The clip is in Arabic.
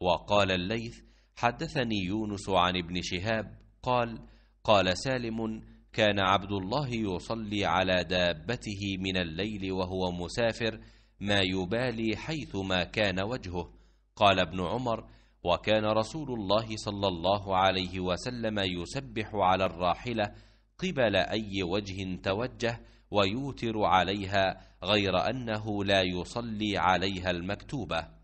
وقال الليث حدثني يونس عن ابن شهاب قال قال سالم كان عبد الله يصلي على دابته من الليل وهو مسافر ما يبالي حيثما كان وجهه قال ابن عمر وكان رسول الله صلى الله عليه وسلم يسبح على الراحله قبل اي وجه توجه ويوتر عليها غير انه لا يصلي عليها المكتوبه